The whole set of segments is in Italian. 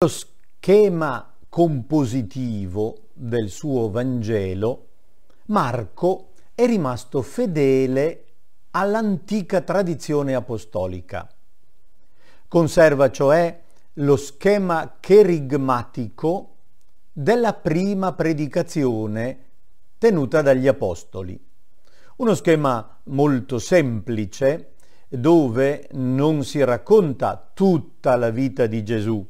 Lo schema compositivo del suo Vangelo, Marco è rimasto fedele all'antica tradizione apostolica. Conserva cioè lo schema cherigmatico della prima predicazione tenuta dagli Apostoli. Uno schema molto semplice dove non si racconta tutta la vita di Gesù,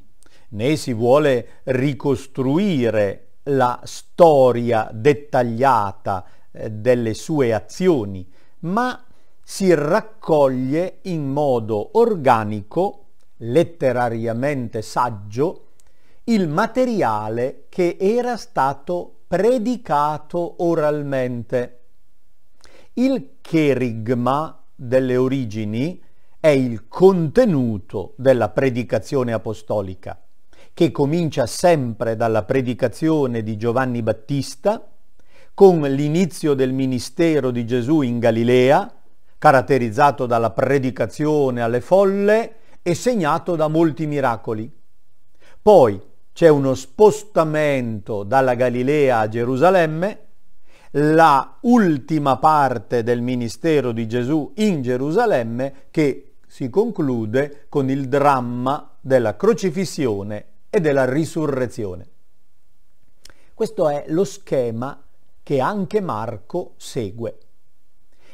né si vuole ricostruire la storia dettagliata eh, delle sue azioni, ma si raccoglie in modo organico, letterariamente saggio, il materiale che era stato predicato oralmente. Il cherigma delle origini è il contenuto della predicazione apostolica che comincia sempre dalla predicazione di Giovanni Battista, con l'inizio del ministero di Gesù in Galilea, caratterizzato dalla predicazione alle folle e segnato da molti miracoli. Poi c'è uno spostamento dalla Galilea a Gerusalemme, la ultima parte del ministero di Gesù in Gerusalemme che si conclude con il dramma della crocifissione e della risurrezione. Questo è lo schema che anche Marco segue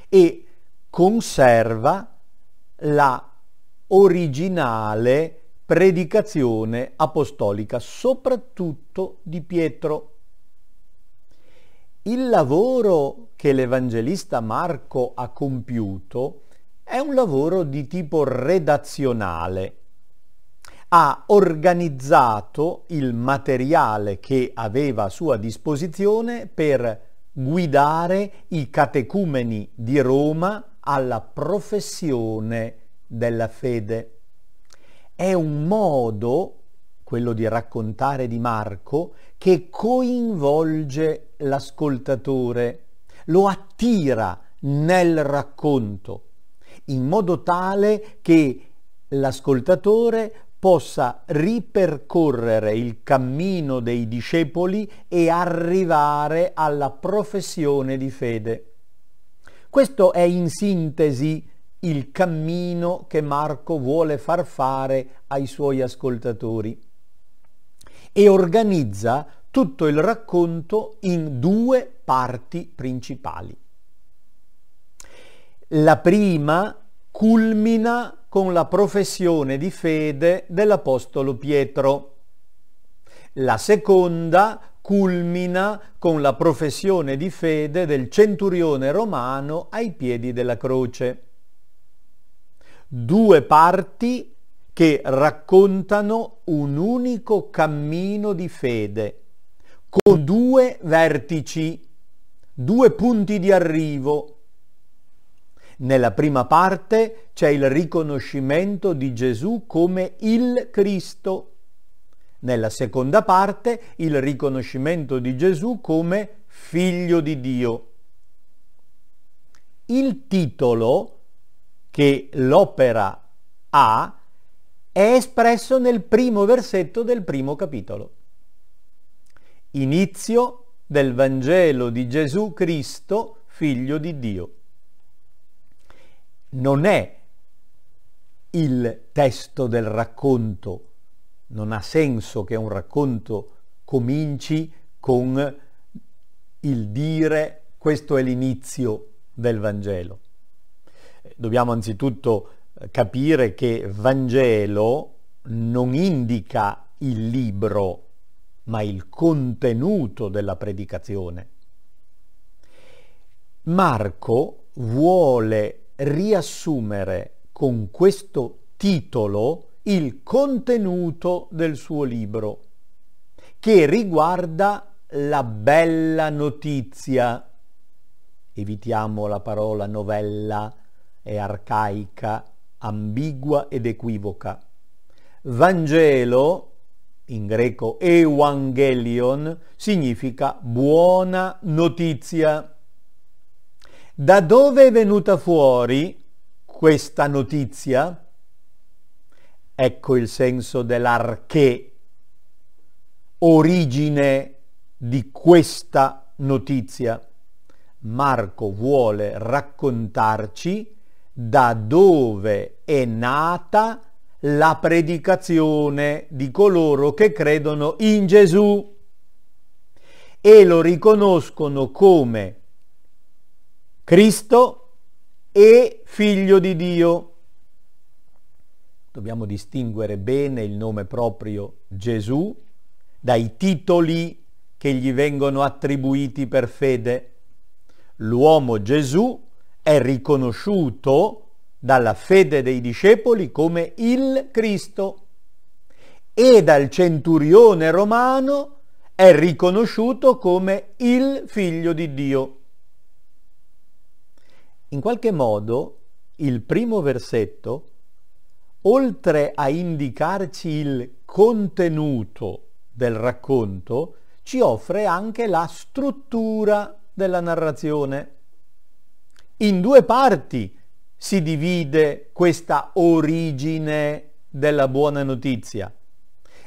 e conserva la originale predicazione apostolica, soprattutto di Pietro. Il lavoro che l'Evangelista Marco ha compiuto è un lavoro di tipo redazionale, ha organizzato il materiale che aveva a sua disposizione per guidare i catecumeni di Roma alla professione della fede. È un modo, quello di raccontare di Marco, che coinvolge l'ascoltatore, lo attira nel racconto, in modo tale che l'ascoltatore possa ripercorrere il cammino dei discepoli e arrivare alla professione di fede. Questo è in sintesi il cammino che Marco vuole far fare ai suoi ascoltatori e organizza tutto il racconto in due parti principali. La prima culmina con la professione di fede dell'Apostolo Pietro. La seconda culmina con la professione di fede del centurione romano ai piedi della croce. Due parti che raccontano un unico cammino di fede, con due vertici, due punti di arrivo, nella prima parte c'è il riconoscimento di Gesù come il Cristo. Nella seconda parte il riconoscimento di Gesù come figlio di Dio. Il titolo che l'opera ha è espresso nel primo versetto del primo capitolo. Inizio del Vangelo di Gesù Cristo, figlio di Dio non è il testo del racconto. Non ha senso che un racconto cominci con il dire questo è l'inizio del Vangelo. Eh, dobbiamo anzitutto eh, capire che Vangelo non indica il libro, ma il contenuto della predicazione. Marco vuole riassumere con questo titolo il contenuto del suo libro, che riguarda la bella notizia. Evitiamo la parola novella, è arcaica, ambigua ed equivoca. Vangelo, in greco Evangelion, significa buona notizia. Da dove è venuta fuori questa notizia? Ecco il senso dell'arché, origine di questa notizia. Marco vuole raccontarci da dove è nata la predicazione di coloro che credono in Gesù e lo riconoscono come Cristo e figlio di Dio. Dobbiamo distinguere bene il nome proprio Gesù dai titoli che gli vengono attribuiti per fede. L'uomo Gesù è riconosciuto dalla fede dei discepoli come il Cristo e dal centurione romano è riconosciuto come il figlio di Dio. In qualche modo il primo versetto, oltre a indicarci il contenuto del racconto, ci offre anche la struttura della narrazione. In due parti si divide questa origine della buona notizia.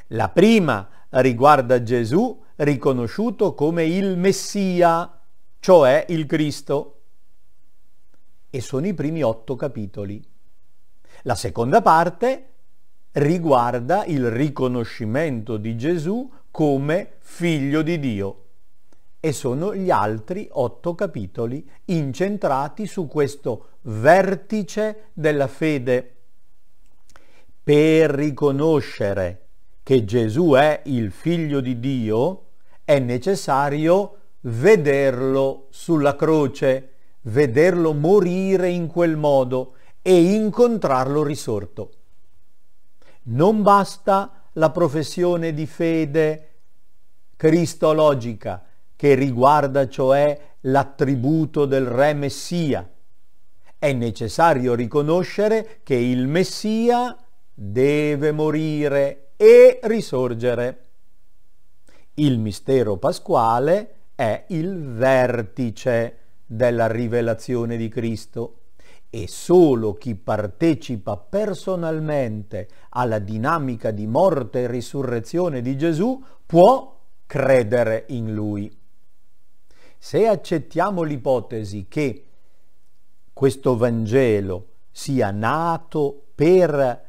La prima riguarda Gesù riconosciuto come il Messia, cioè il Cristo e sono i primi otto capitoli. La seconda parte riguarda il riconoscimento di Gesù come figlio di Dio e sono gli altri otto capitoli incentrati su questo vertice della fede. Per riconoscere che Gesù è il figlio di Dio è necessario vederlo sulla croce vederlo morire in quel modo e incontrarlo risorto. Non basta la professione di fede cristologica, che riguarda cioè l'attributo del Re Messia. È necessario riconoscere che il Messia deve morire e risorgere. Il mistero pasquale è il vertice della rivelazione di Cristo e solo chi partecipa personalmente alla dinamica di morte e risurrezione di Gesù può credere in lui. Se accettiamo l'ipotesi che questo Vangelo sia nato per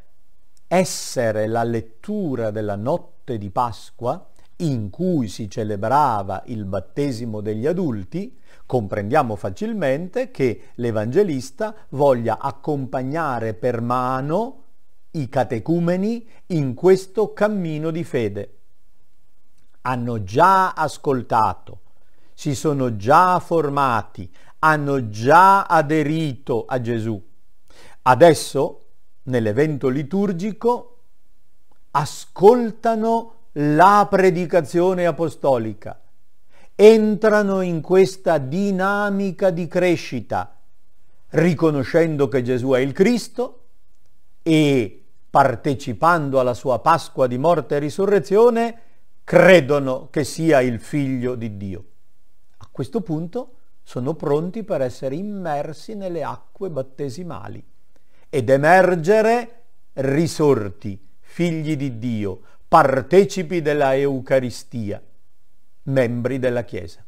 essere la lettura della notte di Pasqua in cui si celebrava il battesimo degli adulti, Comprendiamo facilmente che l'Evangelista voglia accompagnare per mano i catecumeni in questo cammino di fede. Hanno già ascoltato, si sono già formati, hanno già aderito a Gesù. Adesso, nell'evento liturgico, ascoltano la predicazione apostolica entrano in questa dinamica di crescita, riconoscendo che Gesù è il Cristo e partecipando alla sua Pasqua di morte e risurrezione, credono che sia il figlio di Dio. A questo punto sono pronti per essere immersi nelle acque battesimali ed emergere risorti, figli di Dio, partecipi della Eucaristia membri della Chiesa.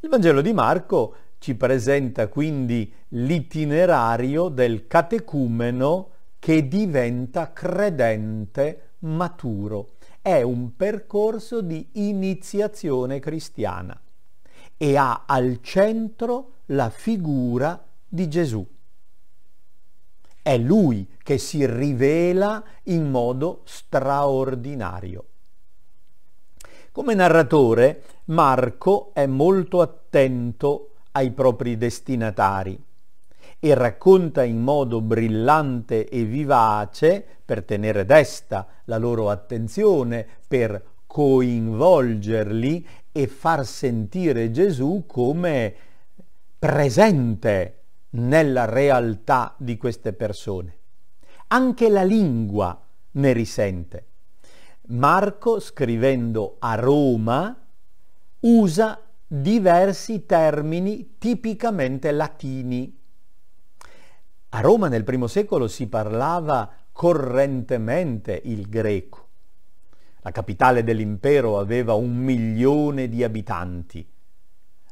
Il Vangelo di Marco ci presenta quindi l'itinerario del catecumeno che diventa credente maturo. È un percorso di iniziazione cristiana e ha al centro la figura di Gesù. È lui che si rivela in modo straordinario. Come narratore Marco è molto attento ai propri destinatari e racconta in modo brillante e vivace, per tenere desta la loro attenzione, per coinvolgerli e far sentire Gesù come presente nella realtà di queste persone. Anche la lingua ne risente. Marco, scrivendo a Roma, usa diversi termini tipicamente latini. A Roma nel primo secolo si parlava correntemente il greco. La capitale dell'impero aveva un milione di abitanti,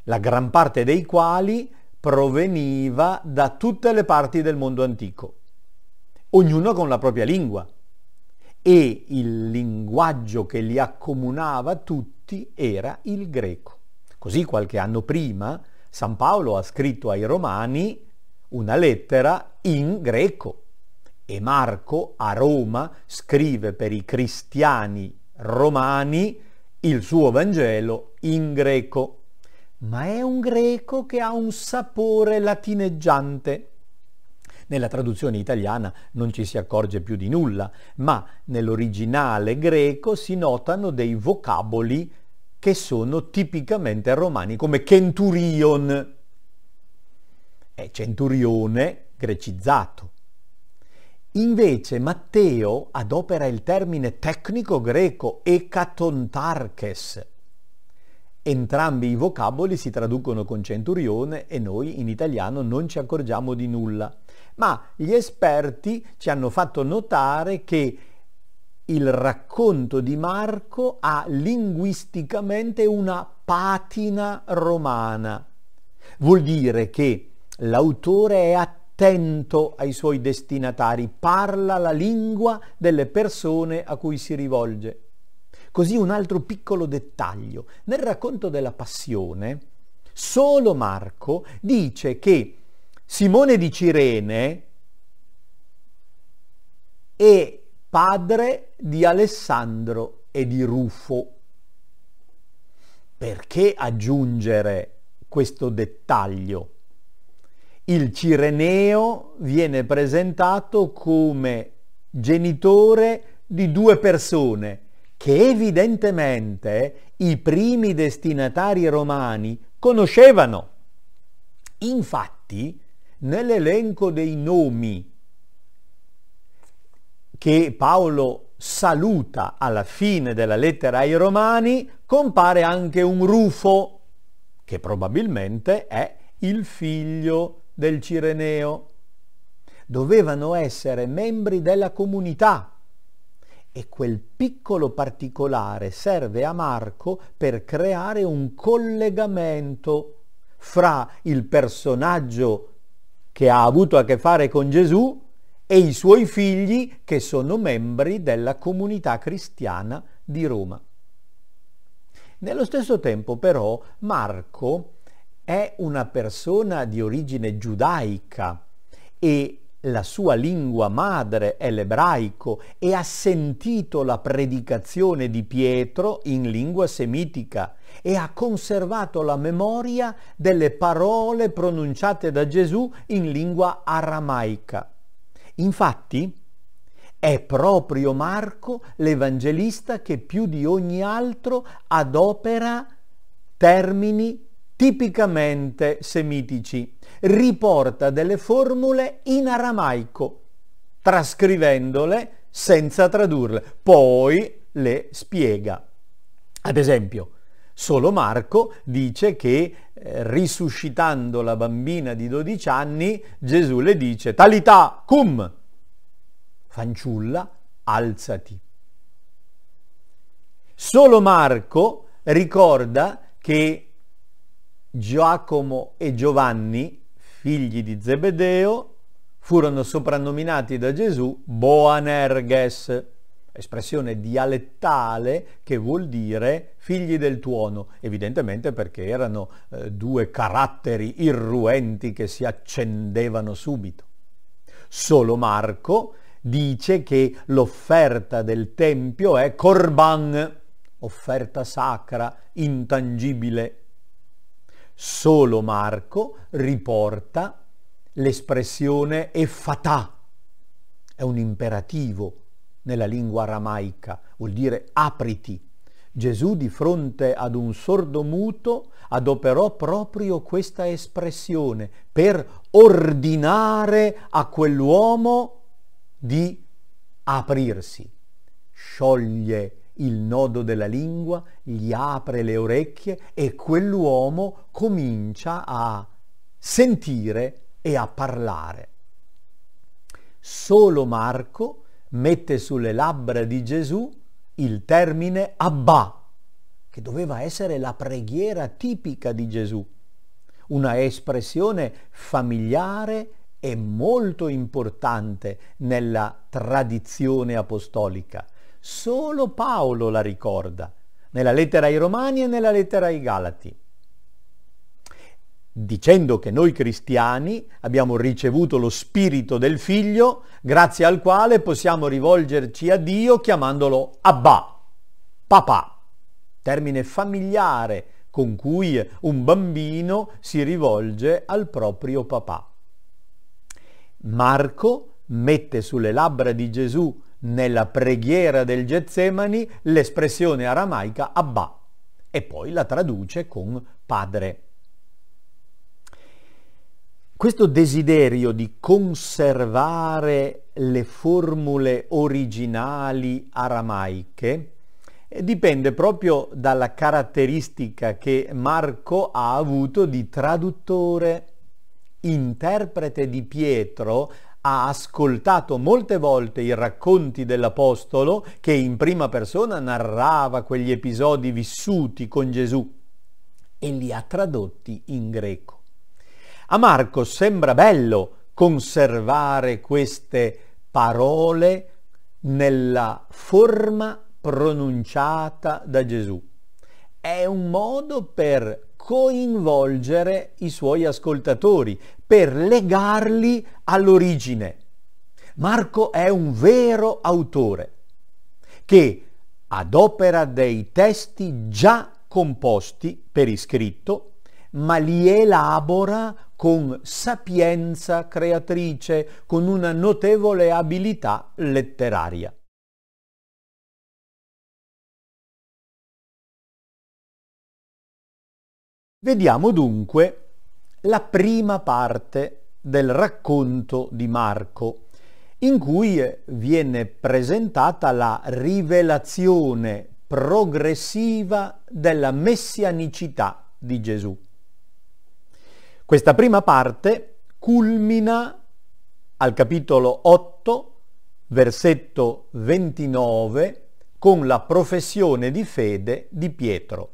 la gran parte dei quali proveniva da tutte le parti del mondo antico, ognuno con la propria lingua e il linguaggio che li accomunava tutti era il greco. Così qualche anno prima San Paolo ha scritto ai Romani una lettera in greco e Marco a Roma scrive per i cristiani romani il suo Vangelo in greco, ma è un greco che ha un sapore latineggiante. Nella traduzione italiana non ci si accorge più di nulla, ma nell'originale greco si notano dei vocaboli che sono tipicamente romani, come centurion, è centurione grecizzato. Invece Matteo adopera il termine tecnico greco ecatontarches. Entrambi i vocaboli si traducono con centurione e noi in italiano non ci accorgiamo di nulla ma gli esperti ci hanno fatto notare che il racconto di Marco ha linguisticamente una patina romana. Vuol dire che l'autore è attento ai suoi destinatari, parla la lingua delle persone a cui si rivolge. Così un altro piccolo dettaglio. Nel racconto della passione, solo Marco dice che Simone di Cirene è padre di Alessandro e di Rufo. Perché aggiungere questo dettaglio? Il Cireneo viene presentato come genitore di due persone che evidentemente i primi destinatari romani conoscevano. Infatti, nell'elenco dei nomi che Paolo saluta alla fine della lettera ai Romani, compare anche un Rufo, che probabilmente è il figlio del Cireneo. Dovevano essere membri della comunità e quel piccolo particolare serve a Marco per creare un collegamento fra il personaggio che ha avuto a che fare con Gesù e i suoi figli che sono membri della comunità cristiana di Roma. Nello stesso tempo però Marco è una persona di origine giudaica e la sua lingua madre è l'ebraico e ha sentito la predicazione di Pietro in lingua semitica e ha conservato la memoria delle parole pronunciate da Gesù in lingua aramaica. Infatti, è proprio Marco l'Evangelista che più di ogni altro adopera termini tipicamente semitici. Riporta delle formule in aramaico, trascrivendole senza tradurle, poi le spiega. Ad esempio, solo Marco dice che eh, risuscitando la bambina di 12 anni, Gesù le dice Talità cum, fanciulla, alzati. Solo Marco ricorda che Giacomo e Giovanni, figli di Zebedeo, furono soprannominati da Gesù Boanerges, espressione dialettale che vuol dire figli del tuono, evidentemente perché erano eh, due caratteri irruenti che si accendevano subito. Solo Marco dice che l'offerta del Tempio è Corban, offerta sacra, intangibile, Solo Marco riporta l'espressione effatà, è un imperativo nella lingua aramaica, vuol dire apriti. Gesù di fronte ad un sordo muto adoperò proprio questa espressione per ordinare a quell'uomo di aprirsi. Scioglie il nodo della lingua, gli apre le orecchie e quell'uomo comincia a sentire e a parlare. Solo Marco mette sulle labbra di Gesù il termine Abba, che doveva essere la preghiera tipica di Gesù, una espressione familiare e molto importante nella tradizione apostolica Solo Paolo la ricorda, nella lettera ai Romani e nella lettera ai Galati, dicendo che noi cristiani abbiamo ricevuto lo Spirito del Figlio, grazie al quale possiamo rivolgerci a Dio chiamandolo Abba, papà, termine familiare con cui un bambino si rivolge al proprio papà. Marco mette sulle labbra di Gesù nella preghiera del Getsemani l'espressione aramaica Abba e poi la traduce con padre. Questo desiderio di conservare le formule originali aramaiche dipende proprio dalla caratteristica che Marco ha avuto di traduttore interprete di Pietro ha ascoltato molte volte i racconti dell'Apostolo che in prima persona narrava quegli episodi vissuti con Gesù e li ha tradotti in greco. A Marco sembra bello conservare queste parole nella forma pronunciata da Gesù. È un modo per coinvolgere i suoi ascoltatori, per legarli all'origine. Marco è un vero autore che adopera dei testi già composti per iscritto, ma li elabora con sapienza creatrice, con una notevole abilità letteraria. Vediamo dunque la prima parte del racconto di Marco, in cui viene presentata la rivelazione progressiva della messianicità di Gesù. Questa prima parte culmina al capitolo 8, versetto 29, con la professione di fede di Pietro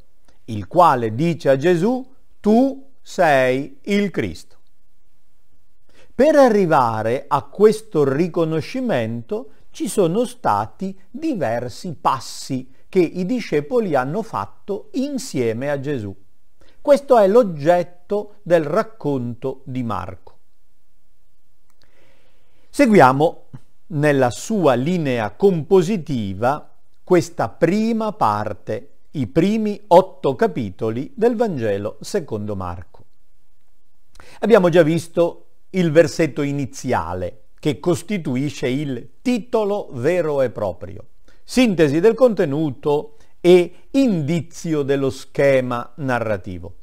il quale dice a Gesù, tu sei il Cristo. Per arrivare a questo riconoscimento ci sono stati diversi passi che i discepoli hanno fatto insieme a Gesù. Questo è l'oggetto del racconto di Marco. Seguiamo nella sua linea compositiva questa prima parte i primi otto capitoli del Vangelo secondo Marco. Abbiamo già visto il versetto iniziale che costituisce il titolo vero e proprio, sintesi del contenuto e indizio dello schema narrativo.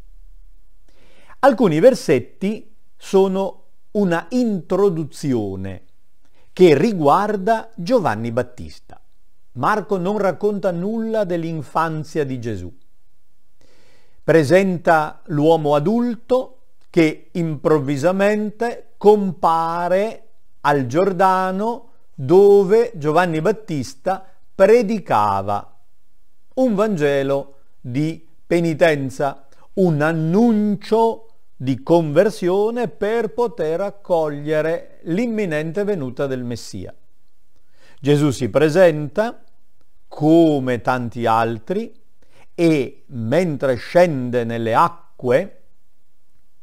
Alcuni versetti sono una introduzione che riguarda Giovanni Battista. Marco non racconta nulla dell'infanzia di Gesù. Presenta l'uomo adulto che improvvisamente compare al Giordano dove Giovanni Battista predicava un Vangelo di penitenza, un annuncio di conversione per poter accogliere l'imminente venuta del Messia. Gesù si presenta come tanti altri e mentre scende nelle acque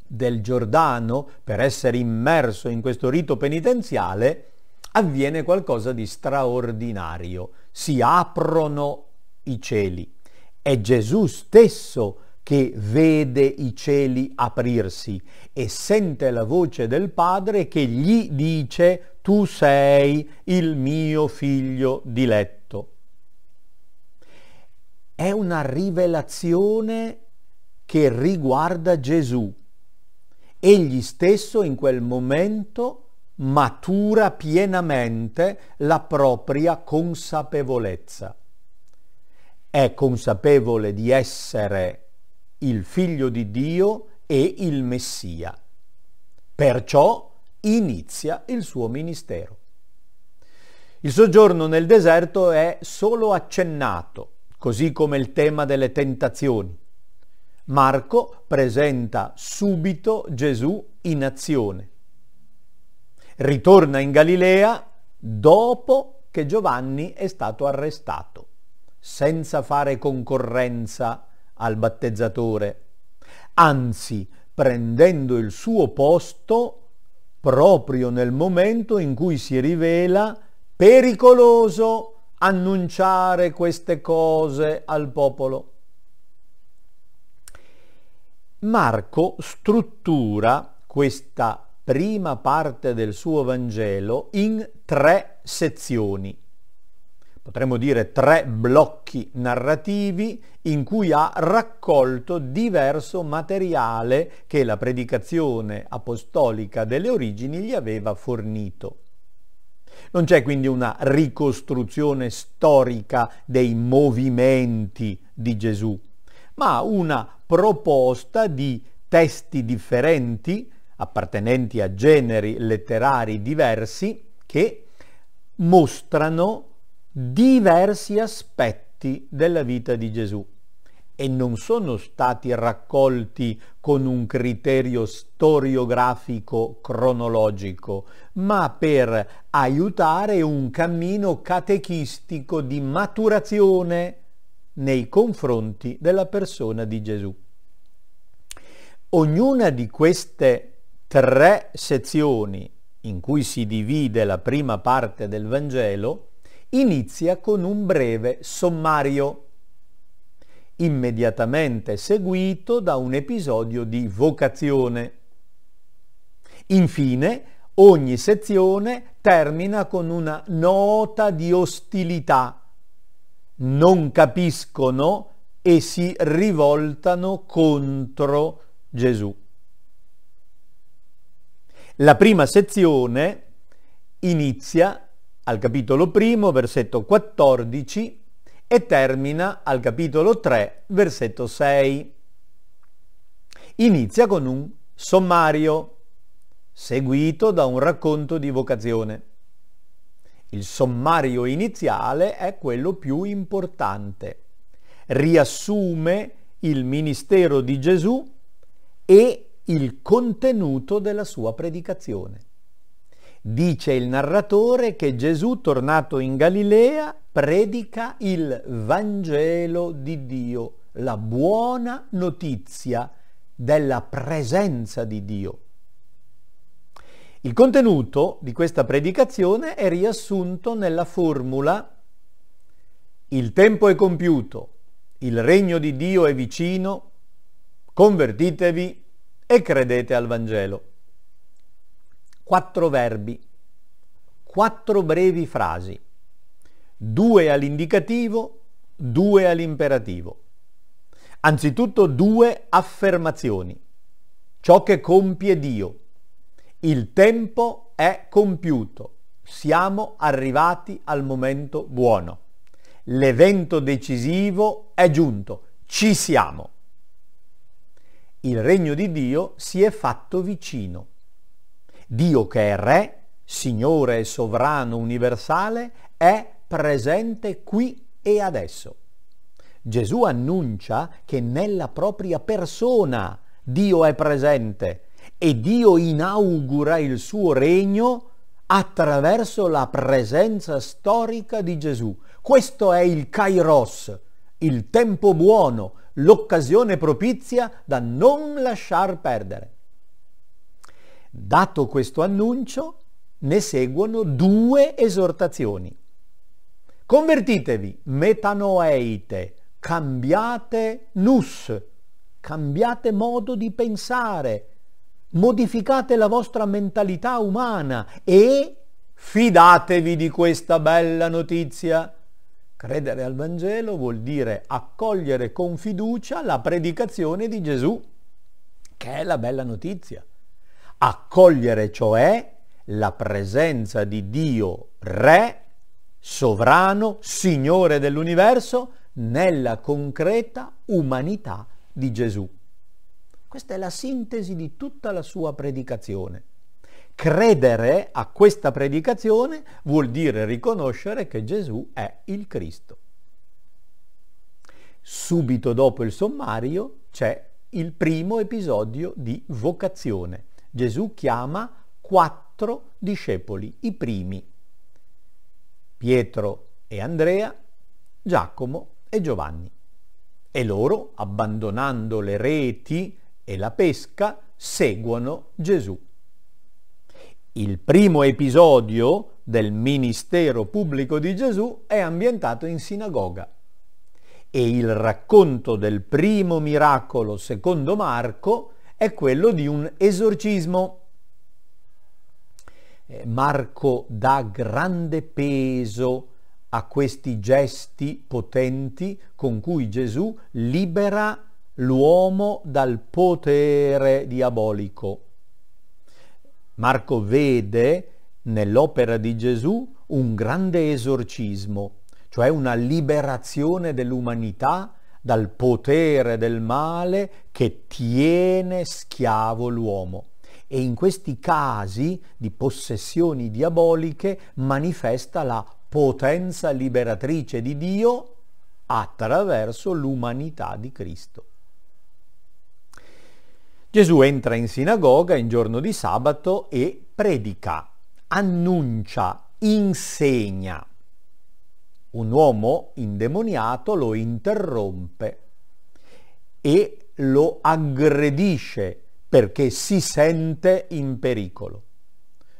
del Giordano per essere immerso in questo rito penitenziale, avviene qualcosa di straordinario. Si aprono i cieli. e Gesù stesso che vede i cieli aprirsi e sente la voce del Padre che gli dice tu sei il mio figlio diletto. È una rivelazione che riguarda Gesù. Egli stesso in quel momento matura pienamente la propria consapevolezza. È consapevole di essere il figlio di Dio e il Messia. Perciò inizia il suo ministero. Il soggiorno nel deserto è solo accennato, così come il tema delle tentazioni. Marco presenta subito Gesù in azione. Ritorna in Galilea dopo che Giovanni è stato arrestato, senza fare concorrenza al battezzatore, anzi prendendo il suo posto proprio nel momento in cui si rivela pericoloso annunciare queste cose al popolo. Marco struttura questa prima parte del suo Vangelo in tre sezioni potremmo dire tre blocchi narrativi in cui ha raccolto diverso materiale che la predicazione apostolica delle origini gli aveva fornito. Non c'è quindi una ricostruzione storica dei movimenti di Gesù, ma una proposta di testi differenti, appartenenti a generi letterari diversi, che mostrano diversi aspetti della vita di Gesù e non sono stati raccolti con un criterio storiografico cronologico, ma per aiutare un cammino catechistico di maturazione nei confronti della persona di Gesù. Ognuna di queste tre sezioni in cui si divide la prima parte del Vangelo inizia con un breve sommario, immediatamente seguito da un episodio di vocazione. Infine, ogni sezione termina con una nota di ostilità. Non capiscono e si rivoltano contro Gesù. La prima sezione inizia al capitolo primo, versetto 14 e termina al capitolo 3, versetto 6. Inizia con un sommario, seguito da un racconto di vocazione. Il sommario iniziale è quello più importante. Riassume il ministero di Gesù e il contenuto della sua predicazione. Dice il narratore che Gesù, tornato in Galilea, predica il Vangelo di Dio, la buona notizia della presenza di Dio. Il contenuto di questa predicazione è riassunto nella formula Il tempo è compiuto, il regno di Dio è vicino, convertitevi e credete al Vangelo quattro verbi, quattro brevi frasi, due all'indicativo, due all'imperativo. Anzitutto due affermazioni. Ciò che compie Dio. Il tempo è compiuto. Siamo arrivati al momento buono. L'evento decisivo è giunto. Ci siamo. Il regno di Dio si è fatto vicino. Dio che è Re, Signore e Sovrano universale, è presente qui e adesso. Gesù annuncia che nella propria persona Dio è presente e Dio inaugura il suo regno attraverso la presenza storica di Gesù. Questo è il Kairos, il tempo buono, l'occasione propizia da non lasciar perdere. Dato questo annuncio, ne seguono due esortazioni. Convertitevi, metanoeite, cambiate nus, cambiate modo di pensare, modificate la vostra mentalità umana e fidatevi di questa bella notizia. Credere al Vangelo vuol dire accogliere con fiducia la predicazione di Gesù, che è la bella notizia accogliere cioè la presenza di Dio Re, sovrano, Signore dell'universo, nella concreta umanità di Gesù. Questa è la sintesi di tutta la sua predicazione. Credere a questa predicazione vuol dire riconoscere che Gesù è il Cristo. Subito dopo il sommario c'è il primo episodio di vocazione Gesù chiama quattro discepoli, i primi, Pietro e Andrea, Giacomo e Giovanni. E loro, abbandonando le reti e la pesca, seguono Gesù. Il primo episodio del ministero pubblico di Gesù è ambientato in sinagoga e il racconto del primo miracolo secondo Marco è quello di un esorcismo. Eh, Marco dà grande peso a questi gesti potenti con cui Gesù libera l'uomo dal potere diabolico. Marco vede nell'opera di Gesù un grande esorcismo, cioè una liberazione dell'umanità dal potere del male che tiene schiavo l'uomo e in questi casi di possessioni diaboliche manifesta la potenza liberatrice di Dio attraverso l'umanità di Cristo. Gesù entra in sinagoga in giorno di sabato e predica, annuncia, insegna un uomo indemoniato lo interrompe e lo aggredisce perché si sente in pericolo.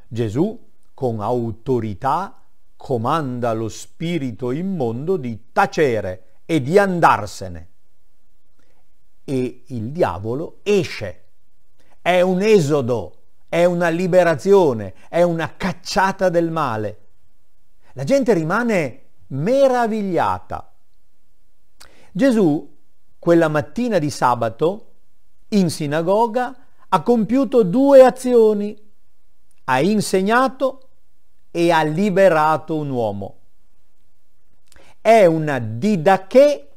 Gesù con autorità comanda lo spirito immondo di tacere e di andarsene. E il diavolo esce. È un esodo, è una liberazione, è una cacciata del male. La gente rimane meravigliata. Gesù, quella mattina di sabato, in sinagoga, ha compiuto due azioni. Ha insegnato e ha liberato un uomo. È una didache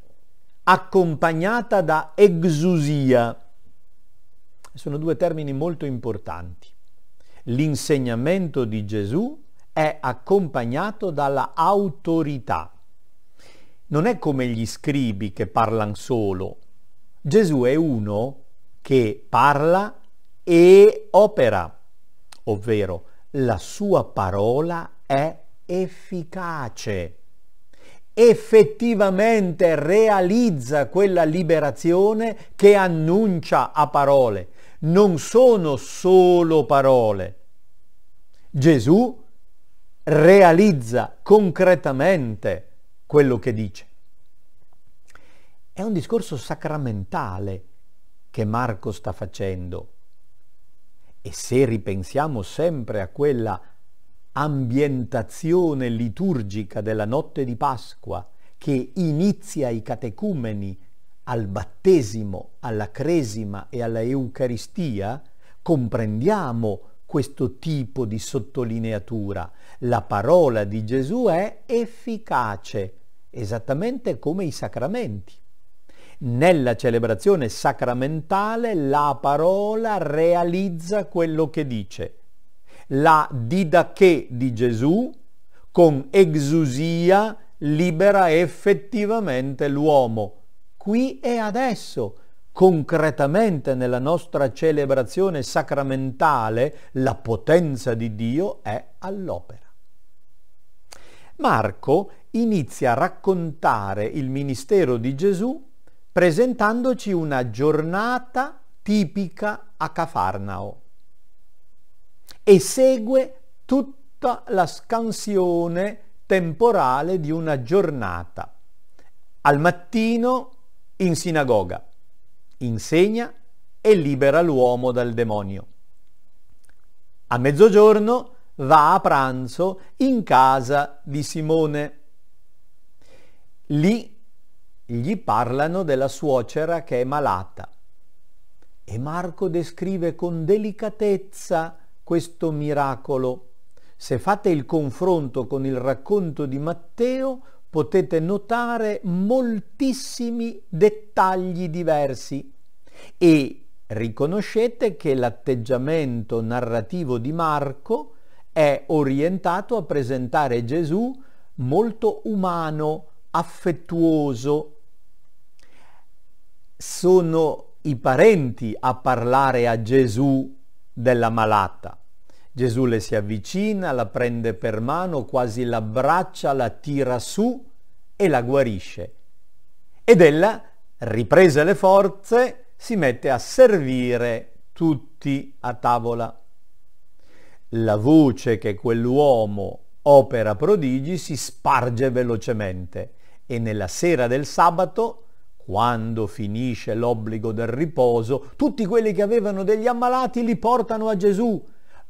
accompagnata da exusia. Sono due termini molto importanti. L'insegnamento di Gesù è accompagnato dalla autorità. Non è come gli scribi che parlano solo. Gesù è uno che parla e opera, ovvero la sua parola è efficace. Effettivamente realizza quella liberazione che annuncia a parole. Non sono solo parole. Gesù realizza concretamente quello che dice. È un discorso sacramentale che Marco sta facendo. E se ripensiamo sempre a quella ambientazione liturgica della notte di Pasqua che inizia i catecumeni al battesimo, alla cresima e alla Eucaristia, comprendiamo questo tipo di sottolineatura, la parola di Gesù è efficace, esattamente come i sacramenti. Nella celebrazione sacramentale la parola realizza quello che dice. La didache di Gesù con exusia libera effettivamente l'uomo, qui e adesso, concretamente nella nostra celebrazione sacramentale, la potenza di Dio è all'opera. Marco inizia a raccontare il ministero di Gesù presentandoci una giornata tipica a Cafarnao e segue tutta la scansione temporale di una giornata. Al mattino in sinagoga, insegna e libera l'uomo dal demonio. A mezzogiorno va a pranzo in casa di Simone. Lì gli parlano della suocera che è malata e Marco descrive con delicatezza questo miracolo. Se fate il confronto con il racconto di Matteo potete notare moltissimi dettagli diversi e riconoscete che l'atteggiamento narrativo di Marco è orientato a presentare Gesù molto umano, affettuoso. Sono i parenti a parlare a Gesù della malata. Gesù le si avvicina, la prende per mano, quasi l'abbraccia, la tira su e la guarisce. Ed ella, riprese le forze, si mette a servire tutti a tavola la voce che quell'uomo opera prodigi si sparge velocemente e nella sera del sabato, quando finisce l'obbligo del riposo, tutti quelli che avevano degli ammalati li portano a Gesù.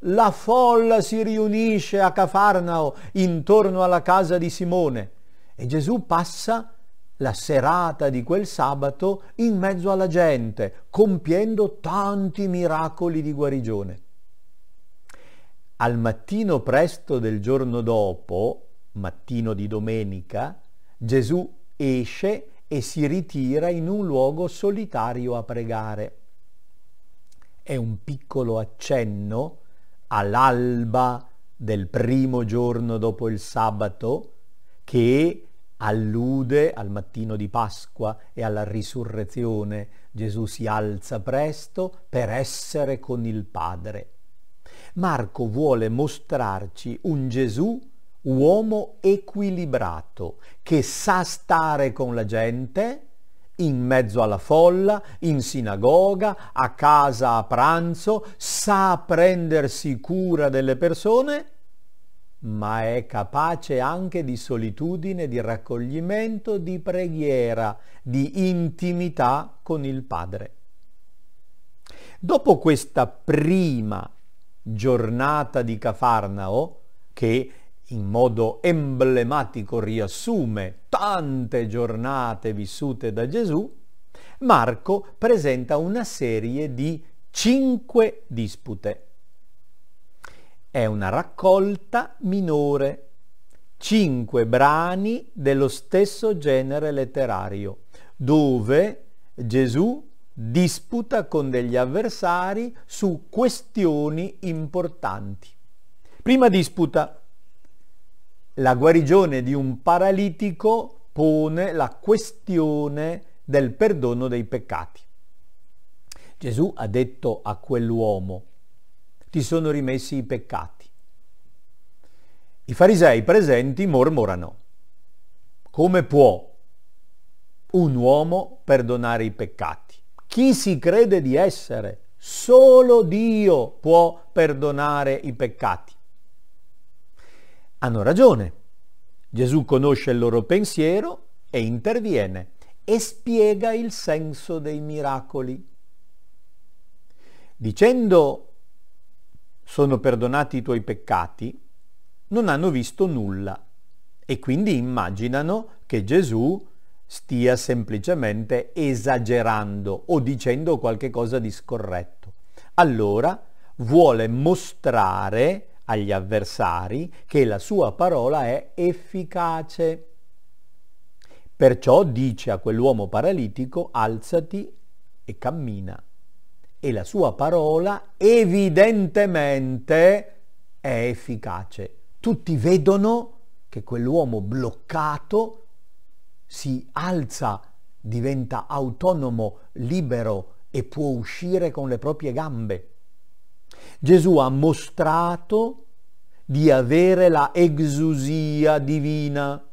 La folla si riunisce a Cafarnao intorno alla casa di Simone e Gesù passa la serata di quel sabato in mezzo alla gente, compiendo tanti miracoli di guarigione al mattino presto del giorno dopo, mattino di domenica, Gesù esce e si ritira in un luogo solitario a pregare. È un piccolo accenno all'alba del primo giorno dopo il sabato che allude al mattino di Pasqua e alla risurrezione. Gesù si alza presto per essere con il Padre. Marco vuole mostrarci un Gesù uomo equilibrato, che sa stare con la gente, in mezzo alla folla, in sinagoga, a casa a pranzo, sa prendersi cura delle persone, ma è capace anche di solitudine, di raccoglimento, di preghiera, di intimità con il Padre. Dopo questa prima giornata di Cafarnao che in modo emblematico riassume tante giornate vissute da Gesù, Marco presenta una serie di cinque dispute. È una raccolta minore, cinque brani dello stesso genere letterario, dove Gesù disputa con degli avversari su questioni importanti. Prima disputa. La guarigione di un paralitico pone la questione del perdono dei peccati. Gesù ha detto a quell'uomo, ti sono rimessi i peccati. I farisei presenti mormorano, come può un uomo perdonare i peccati? chi si crede di essere. Solo Dio può perdonare i peccati. Hanno ragione. Gesù conosce il loro pensiero e interviene e spiega il senso dei miracoli. Dicendo sono perdonati i tuoi peccati, non hanno visto nulla e quindi immaginano che Gesù stia semplicemente esagerando o dicendo qualche cosa di scorretto. Allora vuole mostrare agli avversari che la sua parola è efficace. Perciò dice a quell'uomo paralitico alzati e cammina. E la sua parola evidentemente è efficace. Tutti vedono che quell'uomo bloccato si alza, diventa autonomo, libero e può uscire con le proprie gambe. Gesù ha mostrato di avere la exusia divina.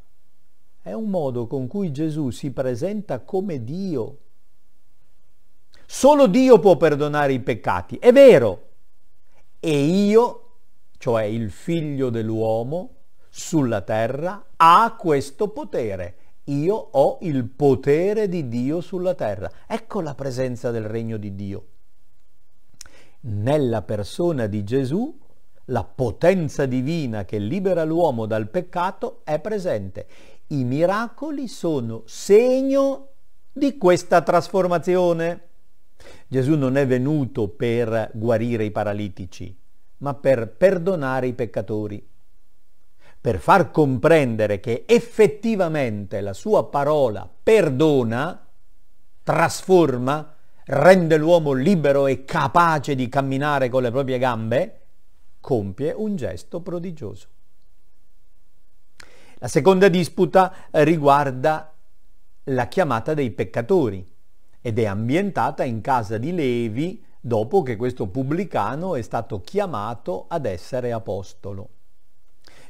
È un modo con cui Gesù si presenta come Dio. Solo Dio può perdonare i peccati, è vero. E io, cioè il figlio dell'uomo, sulla terra, ha questo potere io ho il potere di Dio sulla terra. Ecco la presenza del regno di Dio. Nella persona di Gesù la potenza divina che libera l'uomo dal peccato è presente. I miracoli sono segno di questa trasformazione. Gesù non è venuto per guarire i paralitici, ma per perdonare i peccatori per far comprendere che effettivamente la sua parola perdona, trasforma, rende l'uomo libero e capace di camminare con le proprie gambe, compie un gesto prodigioso. La seconda disputa riguarda la chiamata dei peccatori ed è ambientata in casa di Levi dopo che questo pubblicano è stato chiamato ad essere apostolo.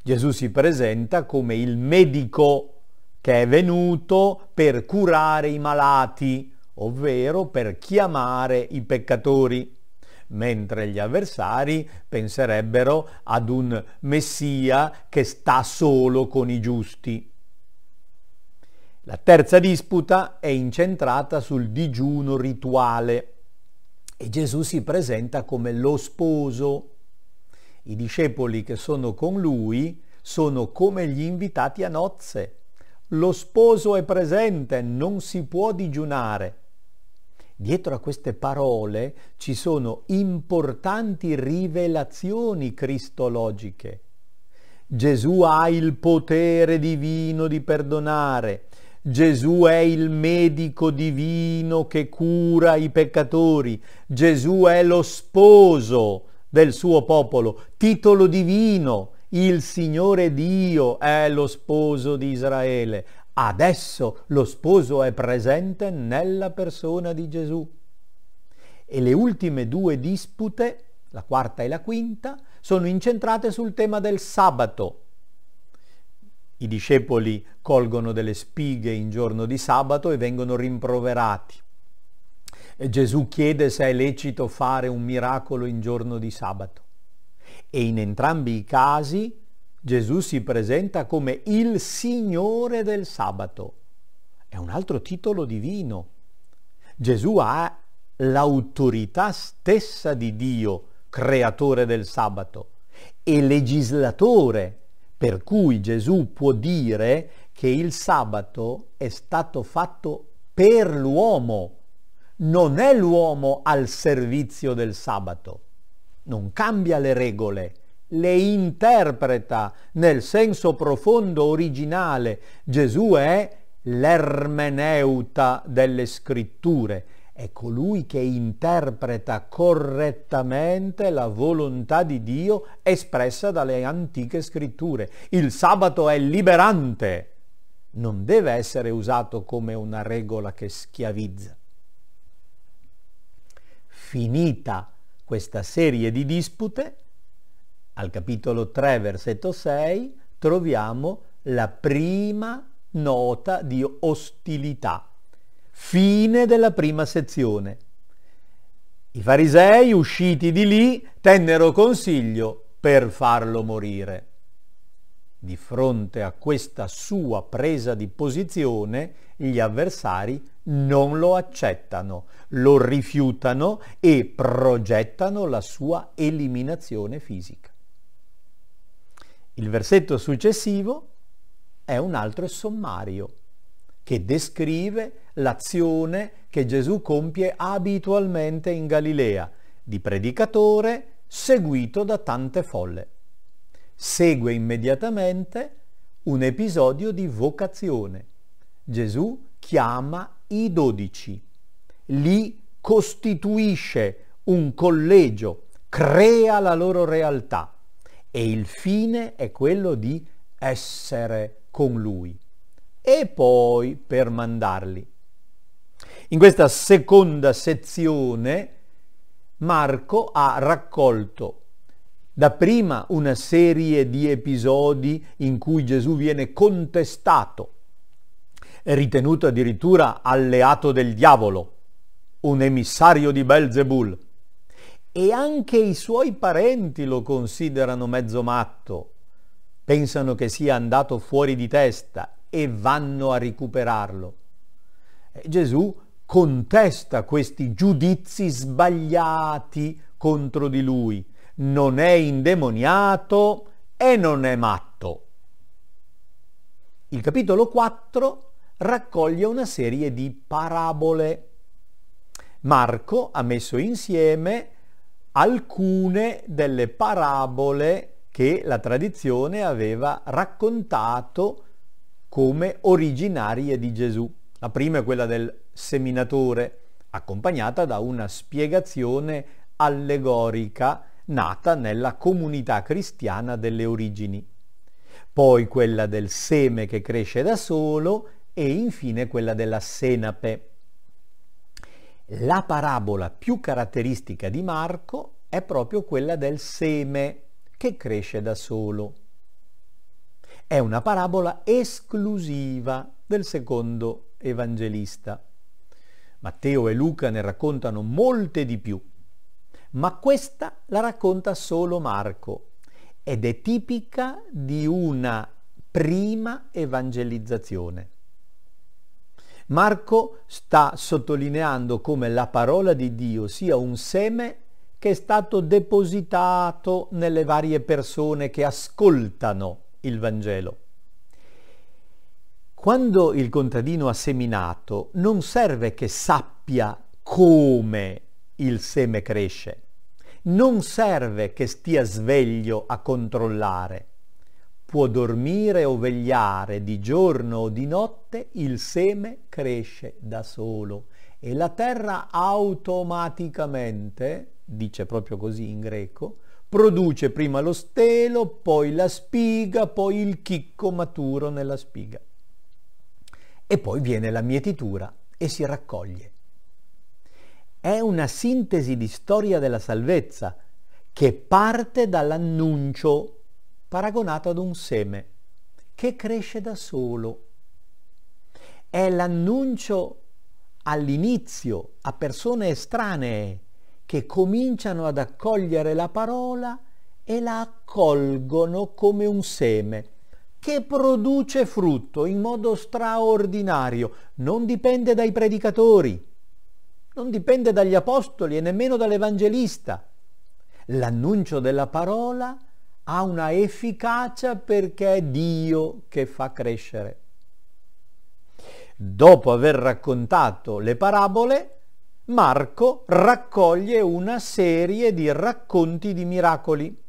Gesù si presenta come il medico che è venuto per curare i malati, ovvero per chiamare i peccatori, mentre gli avversari penserebbero ad un Messia che sta solo con i giusti. La terza disputa è incentrata sul digiuno rituale e Gesù si presenta come lo sposo i discepoli che sono con lui sono come gli invitati a nozze. Lo sposo è presente, non si può digiunare. Dietro a queste parole ci sono importanti rivelazioni cristologiche. Gesù ha il potere divino di perdonare. Gesù è il medico divino che cura i peccatori. Gesù è lo sposo del suo popolo, titolo divino, il Signore Dio è lo sposo di Israele. Adesso lo sposo è presente nella persona di Gesù. E le ultime due dispute, la quarta e la quinta, sono incentrate sul tema del sabato. I discepoli colgono delle spighe in giorno di sabato e vengono rimproverati. E Gesù chiede se è lecito fare un miracolo in giorno di sabato. E in entrambi i casi Gesù si presenta come il Signore del sabato. È un altro titolo divino. Gesù ha l'autorità stessa di Dio, creatore del sabato, e legislatore, per cui Gesù può dire che il sabato è stato fatto per l'uomo non è l'uomo al servizio del sabato, non cambia le regole, le interpreta nel senso profondo originale. Gesù è l'ermeneuta delle scritture, è colui che interpreta correttamente la volontà di Dio espressa dalle antiche scritture. Il sabato è liberante, non deve essere usato come una regola che schiavizza finita questa serie di dispute, al capitolo 3, versetto 6, troviamo la prima nota di ostilità. Fine della prima sezione. I farisei, usciti di lì, tennero consiglio per farlo morire. Di fronte a questa sua presa di posizione, gli avversari non lo accettano, lo rifiutano e progettano la sua eliminazione fisica. Il versetto successivo è un altro sommario che descrive l'azione che Gesù compie abitualmente in Galilea, di predicatore seguito da tante folle. Segue immediatamente un episodio di vocazione. Gesù chiama i dodici, li costituisce un collegio, crea la loro realtà e il fine è quello di essere con lui e poi per mandarli. In questa seconda sezione Marco ha raccolto Dapprima una serie di episodi in cui Gesù viene contestato, ritenuto addirittura alleato del diavolo, un emissario di Belzebul. E anche i suoi parenti lo considerano mezzo matto, pensano che sia andato fuori di testa e vanno a recuperarlo. Gesù contesta questi giudizi sbagliati contro di lui non è indemoniato e non è matto. Il capitolo 4 raccoglie una serie di parabole. Marco ha messo insieme alcune delle parabole che la tradizione aveva raccontato come originarie di Gesù. La prima è quella del seminatore, accompagnata da una spiegazione allegorica nata nella comunità cristiana delle origini, poi quella del seme che cresce da solo e infine quella della senape. La parabola più caratteristica di Marco è proprio quella del seme che cresce da solo. È una parabola esclusiva del secondo evangelista. Matteo e Luca ne raccontano molte di più, ma questa la racconta solo Marco ed è tipica di una prima evangelizzazione. Marco sta sottolineando come la parola di Dio sia un seme che è stato depositato nelle varie persone che ascoltano il Vangelo. Quando il contadino ha seminato non serve che sappia come il seme cresce. Non serve che stia sveglio a controllare. Può dormire o vegliare di giorno o di notte, il seme cresce da solo e la terra automaticamente, dice proprio così in greco, produce prima lo stelo, poi la spiga, poi il chicco maturo nella spiga. E poi viene la mietitura e si raccoglie è una sintesi di storia della salvezza che parte dall'annuncio paragonato ad un seme che cresce da solo. È l'annuncio all'inizio a persone estranee che cominciano ad accogliere la parola e la accolgono come un seme che produce frutto in modo straordinario, non dipende dai predicatori, non dipende dagli apostoli e nemmeno dall'evangelista. L'annuncio della parola ha una efficacia perché è Dio che fa crescere. Dopo aver raccontato le parabole, Marco raccoglie una serie di racconti di miracoli.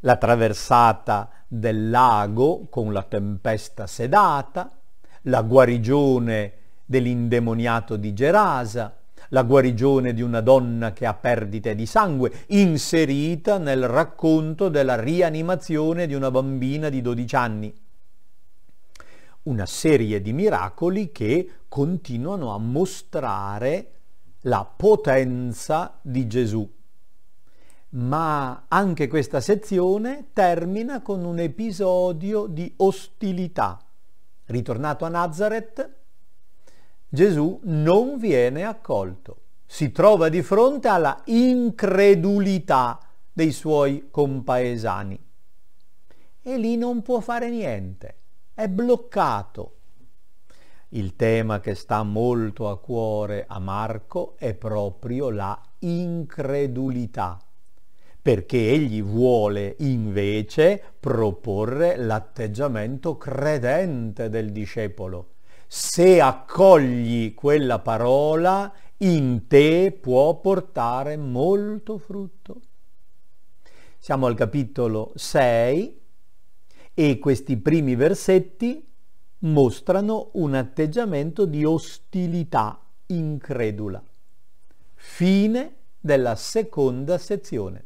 La traversata del lago con la tempesta sedata, la guarigione dell'indemoniato di Gerasa, la guarigione di una donna che ha perdite di sangue, inserita nel racconto della rianimazione di una bambina di 12 anni. Una serie di miracoli che continuano a mostrare la potenza di Gesù. Ma anche questa sezione termina con un episodio di ostilità. Ritornato a Nazareth, Gesù non viene accolto, si trova di fronte alla incredulità dei suoi compaesani e lì non può fare niente, è bloccato. Il tema che sta molto a cuore a Marco è proprio la incredulità, perché egli vuole invece proporre l'atteggiamento credente del discepolo se accogli quella parola, in te può portare molto frutto. Siamo al capitolo 6 e questi primi versetti mostrano un atteggiamento di ostilità incredula. Fine della seconda sezione.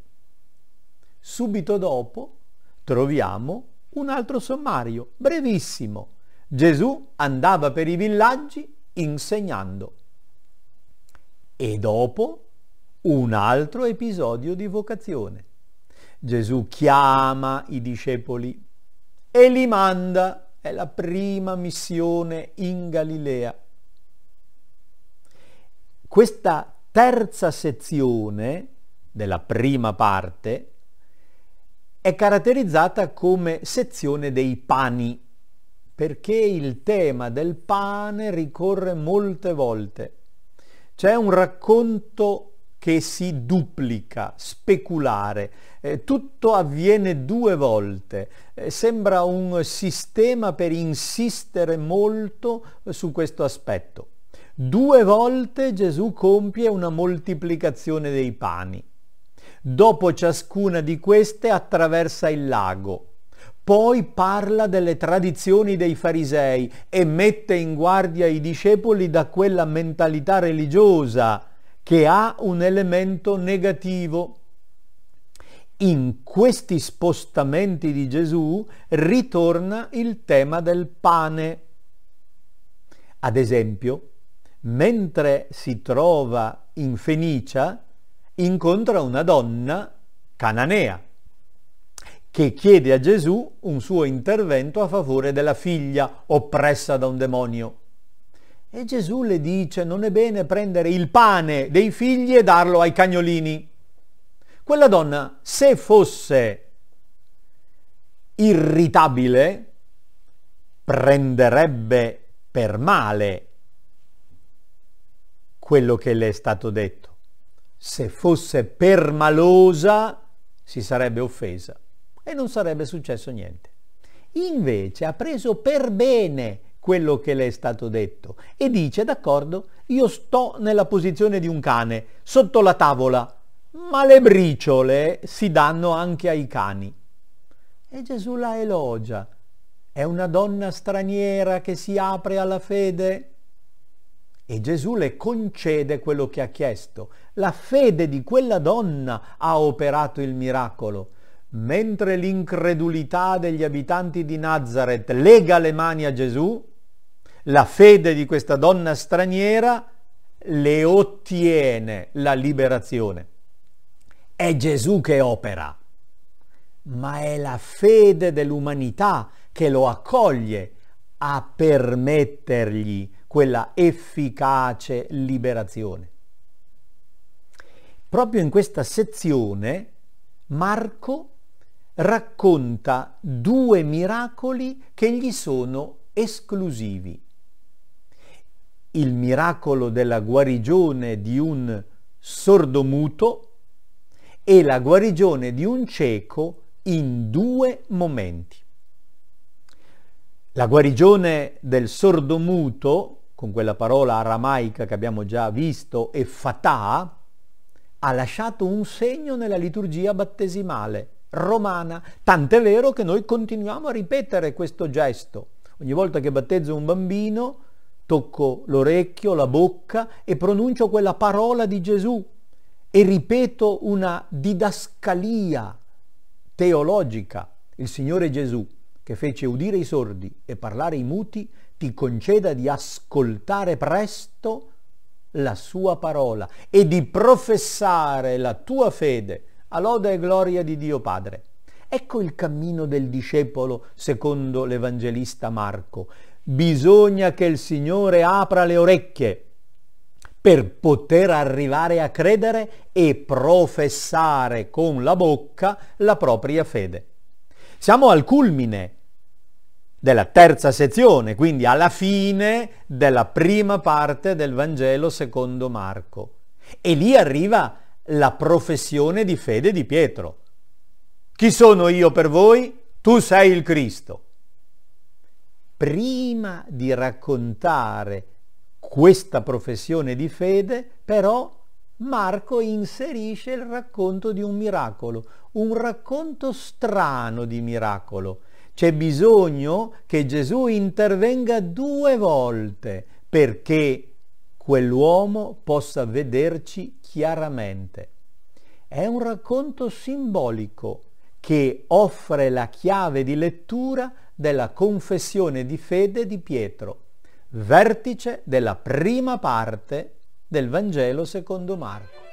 Subito dopo troviamo un altro sommario, brevissimo, Gesù andava per i villaggi insegnando. E dopo un altro episodio di vocazione. Gesù chiama i discepoli e li manda, è la prima missione in Galilea. Questa terza sezione della prima parte è caratterizzata come sezione dei pani perché il tema del pane ricorre molte volte. C'è un racconto che si duplica, speculare. Eh, tutto avviene due volte. Eh, sembra un sistema per insistere molto eh, su questo aspetto. Due volte Gesù compie una moltiplicazione dei pani. Dopo ciascuna di queste attraversa il lago. Poi parla delle tradizioni dei farisei e mette in guardia i discepoli da quella mentalità religiosa che ha un elemento negativo. In questi spostamenti di Gesù ritorna il tema del pane. Ad esempio, mentre si trova in Fenicia, incontra una donna cananea che chiede a Gesù un suo intervento a favore della figlia oppressa da un demonio. E Gesù le dice non è bene prendere il pane dei figli e darlo ai cagnolini. Quella donna, se fosse irritabile, prenderebbe per male quello che le è stato detto. Se fosse permalosa, si sarebbe offesa e non sarebbe successo niente. Invece ha preso per bene quello che le è stato detto e dice, d'accordo, io sto nella posizione di un cane, sotto la tavola, ma le briciole si danno anche ai cani. E Gesù la elogia. È una donna straniera che si apre alla fede. E Gesù le concede quello che ha chiesto. La fede di quella donna ha operato il miracolo mentre l'incredulità degli abitanti di Nazareth lega le mani a Gesù, la fede di questa donna straniera le ottiene la liberazione. È Gesù che opera, ma è la fede dell'umanità che lo accoglie a permettergli quella efficace liberazione. Proprio in questa sezione Marco racconta due miracoli che gli sono esclusivi. Il miracolo della guarigione di un sordomuto e la guarigione di un cieco in due momenti. La guarigione del sordomuto, con quella parola aramaica che abbiamo già visto, e fatà, ha lasciato un segno nella liturgia battesimale romana, tant'è vero che noi continuiamo a ripetere questo gesto. Ogni volta che battezzo un bambino, tocco l'orecchio, la bocca e pronuncio quella parola di Gesù e ripeto una didascalia teologica. Il Signore Gesù, che fece udire i sordi e parlare i muti, ti conceda di ascoltare presto la sua parola e di professare la tua fede a lode e gloria di Dio Padre. Ecco il cammino del discepolo secondo l'Evangelista Marco. Bisogna che il Signore apra le orecchie per poter arrivare a credere e professare con la bocca la propria fede. Siamo al culmine della terza sezione, quindi alla fine della prima parte del Vangelo secondo Marco. E lì arriva la professione di fede di Pietro. Chi sono io per voi? Tu sei il Cristo. Prima di raccontare questa professione di fede, però, Marco inserisce il racconto di un miracolo, un racconto strano di miracolo. C'è bisogno che Gesù intervenga due volte perché quell'uomo possa vederci chiaramente. È un racconto simbolico che offre la chiave di lettura della confessione di fede di Pietro, vertice della prima parte del Vangelo secondo Marco.